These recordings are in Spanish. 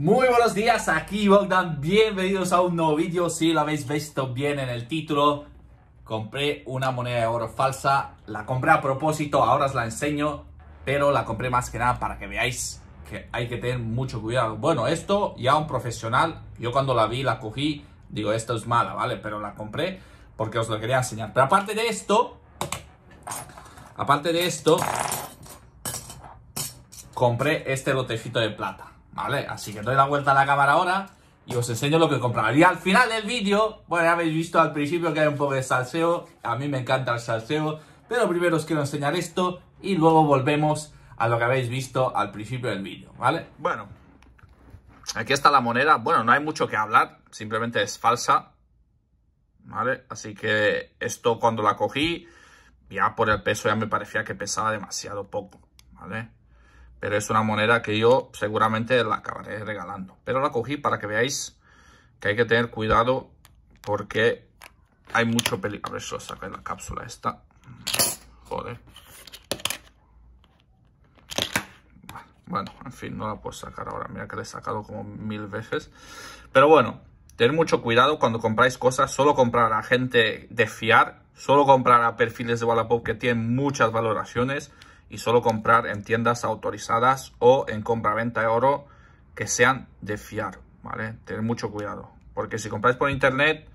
Muy buenos días, aquí Bogdan, bienvenidos a un nuevo vídeo, si lo habéis visto bien en el título, compré una moneda de oro falsa, la compré a propósito, ahora os la enseño, pero la compré más que nada para que veáis que hay que tener mucho cuidado. Bueno, esto ya un profesional, yo cuando la vi, la cogí, digo, esto es mala, ¿vale? Pero la compré porque os lo quería enseñar. Pero aparte de esto, aparte de esto, compré este lotecito de plata. ¿Vale? Así que doy la vuelta a la cámara ahora y os enseño lo que compraría al final del vídeo, bueno, ya habéis visto al principio que hay un poco de salseo, a mí me encanta el salseo, pero primero os quiero enseñar esto y luego volvemos a lo que habéis visto al principio del vídeo, ¿vale? Bueno, aquí está la moneda, bueno, no hay mucho que hablar, simplemente es falsa, ¿vale? Así que esto cuando la cogí, ya por el peso ya me parecía que pesaba demasiado poco, ¿vale? Pero es una moneda que yo seguramente la acabaré regalando. Pero la cogí para que veáis que hay que tener cuidado porque hay mucho peligro. A ver si saco en la cápsula esta. Joder. Bueno, en fin, no la puedo sacar ahora. Mira que la he sacado como mil veces. Pero bueno, tener mucho cuidado cuando compráis cosas. Solo comprar a gente de fiar. Solo comprar a perfiles de Wallapop que tienen muchas valoraciones y solo comprar en tiendas autorizadas o en compraventa de oro que sean de fiar, ¿vale? Tener mucho cuidado, porque si compráis por internet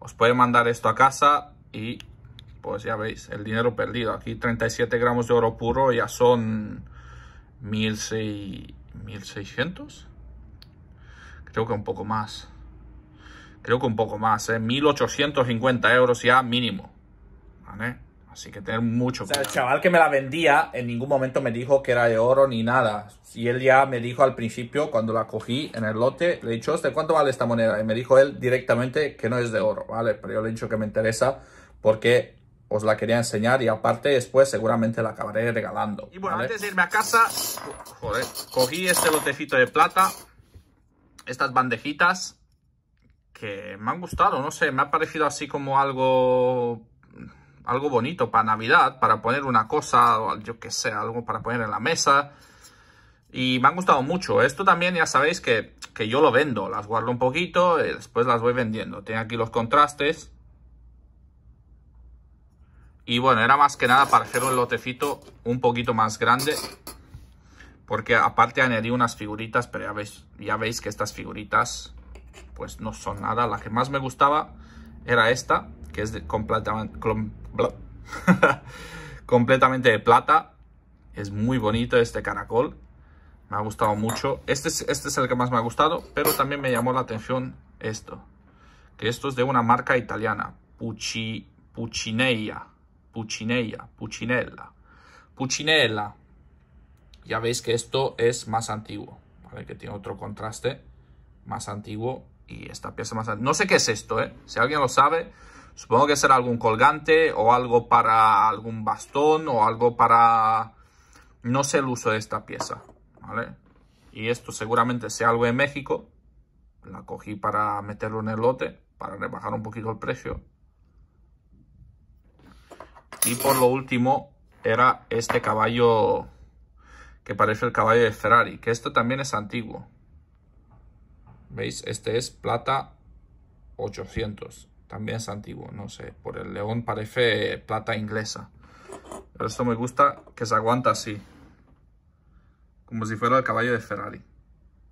os puede mandar esto a casa y pues ya veis, el dinero perdido. Aquí 37 gramos de oro puro ya son 1600, creo que un poco más. Creo que un poco más, ¿eh? 1850 euros ya mínimo. ¿Vale? Así que tener mucho cuidado. el chaval que me la vendía en ningún momento me dijo que era de oro ni nada. Y él ya me dijo al principio, cuando la cogí en el lote, le he dicho, este, cuánto vale esta moneda? Y me dijo él directamente que no es de oro, ¿vale? Pero yo le he dicho que me interesa porque os la quería enseñar y aparte después seguramente la acabaré regalando. Y bueno, antes de irme a casa, cogí este lotecito de plata, estas bandejitas que me han gustado, no sé, me ha parecido así como algo algo bonito para Navidad, para poner una cosa, o yo que sé, algo para poner en la mesa. Y me han gustado mucho. Esto también ya sabéis que, yo lo vendo. Las guardo un poquito y después las voy vendiendo. Tiene aquí los contrastes. Y bueno, era más que nada para hacer un lotecito un poquito más grande. Porque aparte añadí unas figuritas, pero ya veis, ya veis que estas figuritas pues no son nada. La que más me gustaba era esta, que es de completamente, completamente de plata. Es muy bonito este caracol. Me ha gustado mucho. Este es, este es el que más me ha gustado, pero también me llamó la atención esto. Que esto es de una marca italiana. Pucci, Puccineia. Puccineia. Puccinella. Puccinella. Ya veis que esto es más antiguo. Que tiene otro contraste más antiguo. Y esta pieza más... No sé qué es esto, ¿eh? Si alguien lo sabe, Supongo que será algún colgante o algo para algún bastón o algo para... No sé el uso de esta pieza, Y esto seguramente sea algo de México. La cogí para meterlo en el lote, para rebajar un poquito el precio. Y por lo último, era este caballo que parece el caballo de Ferrari, que esto también es antiguo. ¿Veis? Este es plata 800. También es antiguo, no sé. Por el león parece plata inglesa. Pero esto me gusta que se aguanta así. Como si fuera el caballo de Ferrari.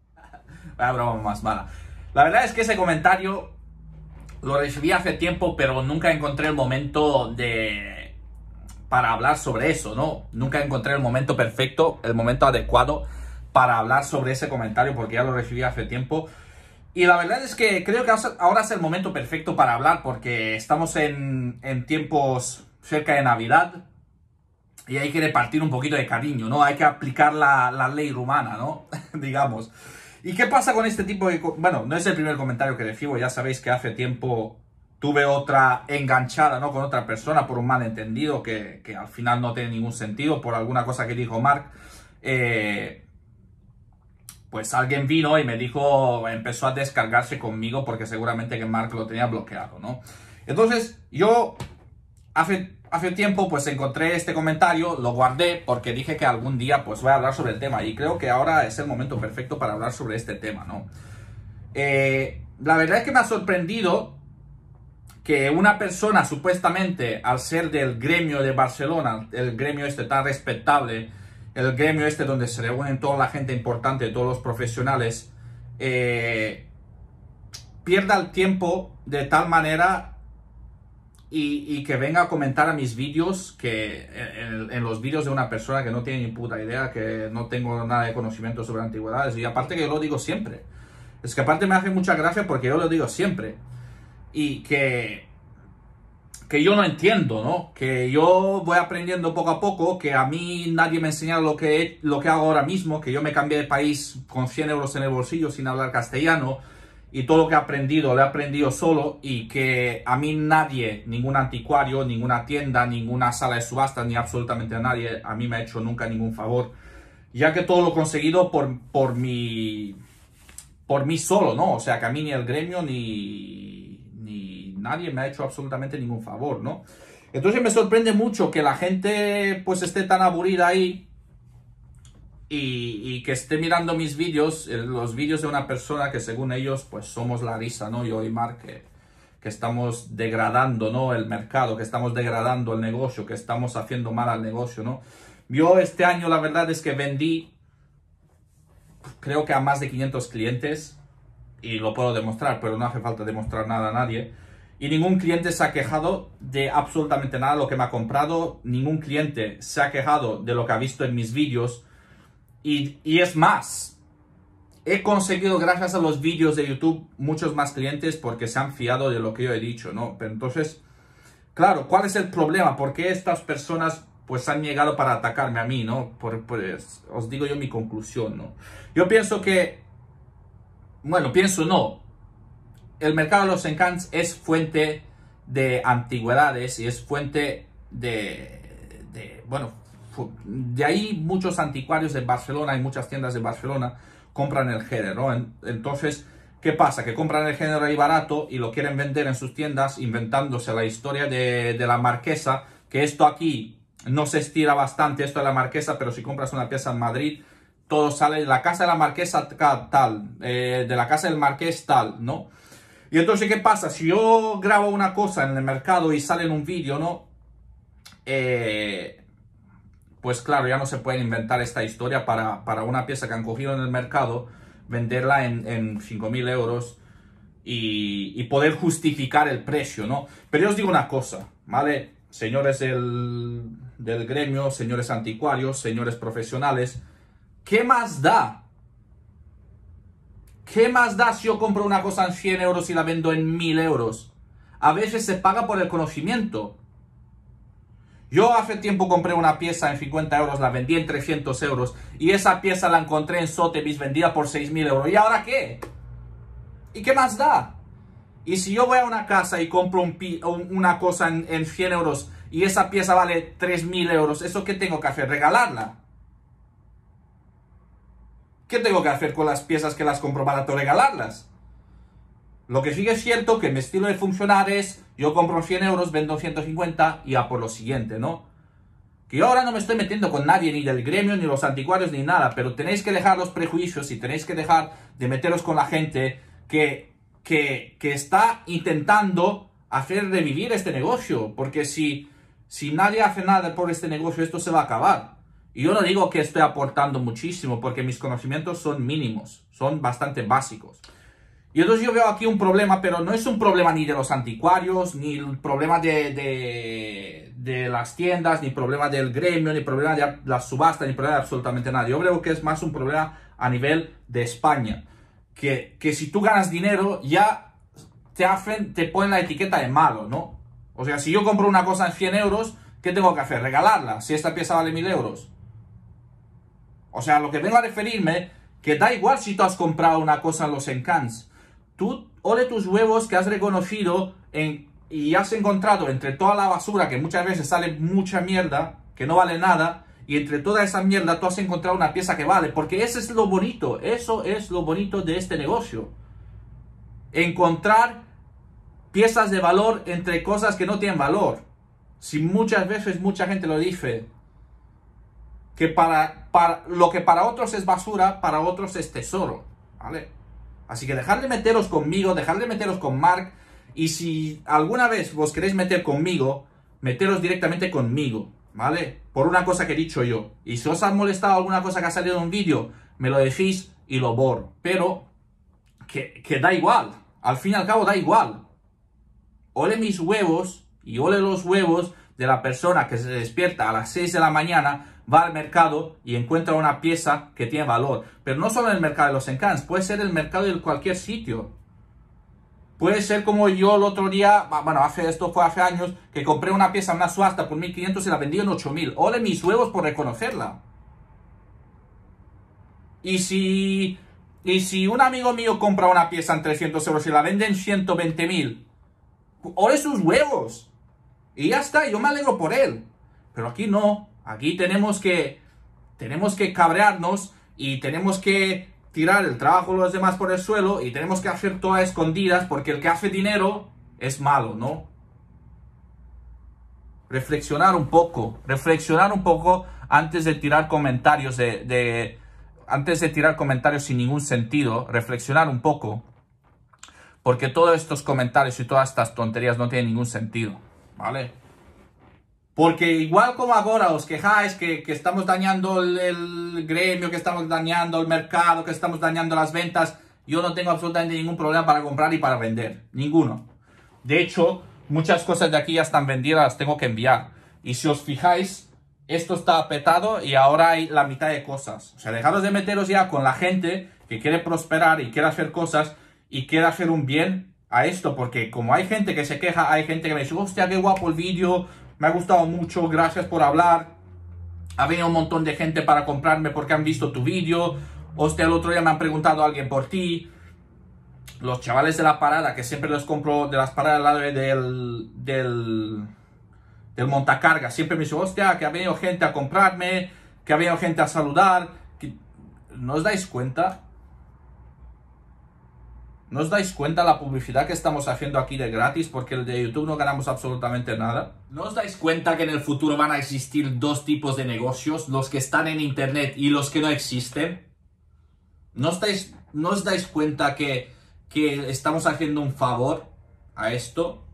Vaya más mala. La verdad es que ese comentario lo recibí hace tiempo, pero nunca encontré el momento de... para hablar sobre eso, ¿no? Nunca encontré el momento perfecto, el momento adecuado para hablar sobre ese comentario, porque ya lo recibí hace tiempo. Y la verdad es que creo que ahora es el momento perfecto para hablar porque estamos en, tiempos cerca de Navidad y hay que repartir un poquito de cariño, ¿no? Hay que aplicar la, ley rumana, ¿no? Digamos. ¿Y qué pasa con este tipo de...? Bueno, no es el primer comentario que recibo, ya sabéis que hace tiempo tuve otra enganchada, ¿no? Con otra persona por un malentendido que, que al final no tiene ningún sentido, por alguna cosa que dijo Mark. Eh, pues alguien vino y me dijo, empezó a descargarse conmigo porque seguramente que Mark lo tenía bloqueado, ¿no? Entonces, yo hace, hace tiempo pues encontré este comentario, lo guardé porque dije que algún día pues voy a hablar sobre el tema y creo que ahora es el momento perfecto para hablar sobre este tema, ¿no? Eh, la verdad es que me ha sorprendido que una persona supuestamente al ser del gremio de Barcelona, el gremio este tan respetable, el gremio este donde se reúnen toda la gente importante, todos los profesionales, eh, pierda el tiempo de tal manera y, que venga a comentar a mis vídeos, que en, en, los vídeos de una persona que no tiene ni puta idea, que no tengo nada de conocimiento sobre antigüedades, y aparte que yo lo digo siempre, es que aparte me hace mucha gracia porque yo lo digo siempre, y que que yo no entiendo, ¿no? Que yo voy aprendiendo poco a poco, que a mí nadie me enseña lo que, lo que hago ahora mismo, que yo me cambié de país con 100 euros en el bolsillo sin hablar castellano y todo lo que he aprendido lo he aprendido solo y que a mí nadie, ningún anticuario, ninguna tienda, ninguna sala de subasta, ni absolutamente nadie, a mí me ha hecho nunca ningún favor, ya que todo lo he conseguido por, por mi... Por mí solo, ¿no? O sea, que a mí ni el gremio ni nadie me ha hecho absolutamente ningún favor, ¿no? Entonces me sorprende mucho que la gente pues esté tan aburrida ahí y, que esté mirando mis vídeos, eh, los vídeos de una persona que según ellos pues somos la risa, ¿no? Yo y Mark, que, estamos degradando, ¿no? El mercado, que estamos degradando el negocio, que estamos haciendo mal al negocio, ¿no? Yo este año la verdad es que vendí creo que a más de 500 clientes y lo puedo demostrar, pero no hace falta demostrar nada a nadie y ningún cliente se ha quejado de absolutamente nada de lo que me ha comprado, ningún cliente se ha quejado de lo que ha visto en mis vídeos y, es más, he conseguido gracias a los vídeos de YouTube muchos más clientes porque se han fiado de lo que yo he dicho, ¿no? Pero entonces, claro, ¿cuál es el problema? ¿Por qué estas personas pues han llegado para atacarme a mí, ¿no? pues os digo yo mi conclusión, ¿no? Yo pienso que, bueno, pienso no, el mercado de los encants es fuente de antigüedades y es fuente de, bueno, de ahí muchos anticuarios de Barcelona y muchas tiendas de Barcelona compran el género. Entonces, ¿qué pasa? Que compran el género ahí barato y lo quieren vender en sus tiendas inventándose la historia de, la marquesa, que esto aquí no se estira bastante, esto de la marquesa, pero si compras una pieza en Madrid, todo sale de la casa de la marquesa tal, eh, de la casa del marqués tal, ¿no? Y entonces, ¿qué pasa? Si yo grabo una cosa en el mercado y sale en un vídeo, ¿no? Eh, pues claro, ya no se pueden inventar esta historia para, una pieza que han cogido en el mercado, venderla en, 5.000 euros y, y, poder justificar el precio, ¿no? Pero yo os digo una cosa, ¿vale? Señores del, del gremio, señores anticuarios, señores profesionales, ¿qué más da ¿Qué más da si yo compro una cosa en 100 euros y la vendo en 1000 euros? A veces se paga por el conocimiento. Yo hace tiempo compré una pieza en 50 euros, la vendí en 300 euros y esa pieza la encontré en Sotheby's vendida por 6.000 euros. ¿Y ahora qué? ¿Y qué más da? Y si yo voy a una casa y compro una cosa en, en 100 euros y esa pieza vale 3.000 euros, ¿eso qué tengo que hacer? ¿Regalarla? ¿Qué tengo que hacer con las piezas que las compro barato? ¿Regalarlas? Lo que sí es cierto que mi estilo de funcionar es, yo compro 100 euros, vendo 150 y a por lo siguiente, ¿no? Que yo ahora no me estoy metiendo con nadie, ni del gremio, ni los anticuarios, ni nada, pero tenéis que dejar los prejuicios y tenéis que dejar de meteros con la gente que, que, está intentando hacer revivir este negocio, porque si, si nadie hace nada por este negocio, esto se va a acabar. Y yo no digo que estoy aportando muchísimo porque mis conocimientos son mínimos, son bastante básicos. Y entonces yo veo aquí un problema, pero no es un problema ni de los anticuarios, ni el problema de, de, las tiendas, ni problema del gremio, ni problema de la subasta, ni problema de absolutamente nada. Yo creo que es más un problema a nivel de España. Que, que si tú ganas dinero, ya te, hacen, te ponen la etiqueta de malo, ¿no? O sea, si yo compro una cosa en 100 euros, ¿qué tengo que hacer? ¿Regalarla? Si esta pieza vale 1000 euros. O sea, lo que vengo a referirme, que da igual si tú has comprado una cosa en los encants. Tú de tus huevos que has reconocido y has encontrado entre toda la basura, que muchas veces sale mucha mierda, que no vale nada, y entre toda esa mierda tú has encontrado una pieza que vale, porque eso es lo bonito, eso es lo bonito de este negocio. Encontrar piezas de valor entre cosas que no tienen valor. Si muchas veces mucha gente lo dice, que para, para lo que para otros es basura, para otros es tesoro, ¿vale? Así que dejad de meteros conmigo, dejad de meteros con Mark, y si alguna vez vos queréis meter conmigo, meteros directamente conmigo, ¿vale? Por una cosa que he dicho yo. Y si os ha molestado alguna cosa que ha salido en un vídeo, me lo decís y lo borro. Pero que, que da igual, al fin y al cabo da igual. Ole mis huevos y ole los huevos de la persona que se despierta a las 6 de la mañana va al mercado y encuentra una pieza que tiene valor. Pero no solo en el mercado de los encans, puede ser el mercado de cualquier sitio. Puede ser como yo el otro día, bueno, hace, esto fue hace años, que compré una pieza una suasta por 1500 y la vendí en 8000. Ole mis huevos por reconocerla. Y si, y si un amigo mío compra una pieza en 300 euros y la vende en 120.000, ole sus huevos. Y ya está, yo me alegro por él. Pero aquí no, Aquí tenemos que, tenemos que cabrearnos y tenemos que tirar el trabajo de los demás por el suelo y tenemos que hacer todas escondidas porque el que hace dinero es malo, ¿no? Reflexionar un poco, reflexionar un poco antes de tirar comentarios de antes de tirar comentarios sin ningún sentido, reflexionar un poco, porque todos estos comentarios y todas estas tonterías no tienen ningún sentido, ¿vale? Porque igual como ahora os quejáis que, estamos dañando el, gremio, que estamos dañando el mercado, que estamos dañando las ventas, yo no tengo absolutamente ningún problema para comprar y para vender. Ninguno. De hecho, muchas cosas de aquí ya están vendidas, las tengo que enviar. Y si os fijáis, esto está apretado y ahora hay la mitad de cosas. O sea, dejaros de meteros ya con la gente que quiere prosperar y quiere hacer cosas y quiere hacer un bien a esto, porque como hay gente que se queja, hay gente que me dice, hostia, qué guapo el vídeo, me ha gustado mucho, gracias por hablar. Ha venido un montón de gente para comprarme porque han visto tu vídeo. Hostia, el otro día me han preguntado alguien por ti. Los chavales de la parada, que siempre los compro de las paradas del, del, del montacarga, siempre me dicen, hostia, que ha venido gente a comprarme, que ha venido gente a saludar. ¿No os dais cuenta? ¿No os dais cuenta la publicidad que estamos haciendo aquí de gratis porque el de YouTube no ganamos absolutamente nada? ¿No os dais cuenta que en el futuro van a existir dos tipos de negocios, los que están en Internet y los que no existen? ¿No os dais, os dais cuenta que, que estamos haciendo un favor a esto?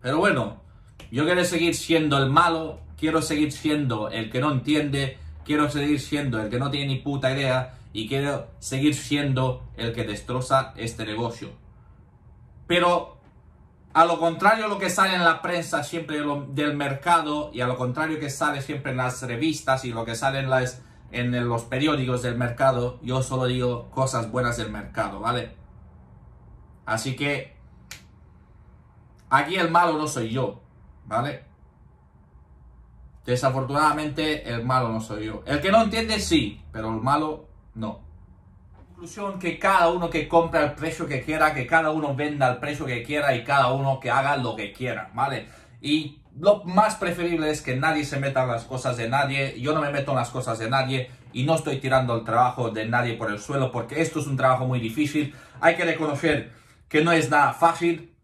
Pero bueno, yo quiero seguir siendo el malo, quiero seguir siendo el que no entiende, quiero seguir siendo el que no tiene ni puta idea y quiero seguir siendo el que destroza este negocio. Pero a lo contrario lo que sale en la prensa siempre del mercado y a lo contrario que sale siempre en las revistas y lo que sale las, en los periódicos del mercado, yo solo digo cosas buenas del mercado, ¿vale? Así que aquí el malo no soy yo, ¿vale? Desafortunadamente el malo no soy yo. El que no entiende sí, pero el malo no. Conclusión, que cada uno que compra al precio que quiera, que cada uno venda al precio que quiera y cada uno que haga lo que quiera, ¿vale? Y lo más preferible es que nadie se meta en las cosas de nadie, yo no me meto en las cosas de nadie y no estoy tirando el trabajo de nadie por el suelo porque esto es un trabajo muy difícil, hay que reconocer que no es nada fácil,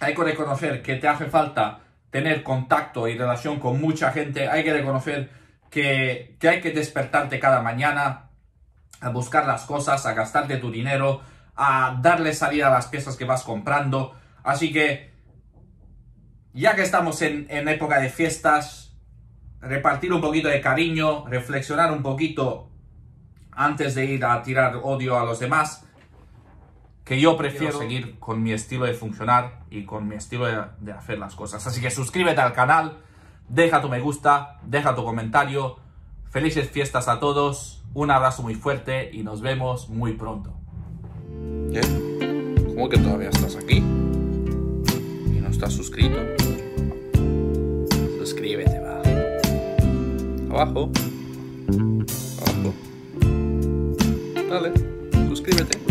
hay que reconocer que te hace falta tener contacto y relación con mucha gente, hay que reconocer que, que hay que despertarte cada mañana, a buscar las cosas, a gastarte tu dinero, a darle salida a las piezas que vas comprando. Así que, ya que estamos en, época de fiestas, repartir un poquito de cariño, reflexionar un poquito antes de ir a tirar odio a los demás, que yo prefiero seguir con mi estilo de funcionar y con mi estilo de, de hacer las cosas. Así que suscríbete al canal, deja tu me gusta, deja tu comentario. Felices fiestas a todos. Un abrazo muy fuerte y nos vemos muy pronto. ¿Qué? ¿Eh? ¿Cómo que todavía estás aquí? ¿Y no estás suscrito? Suscríbete, va. Abajo. Abajo. Dale, suscríbete.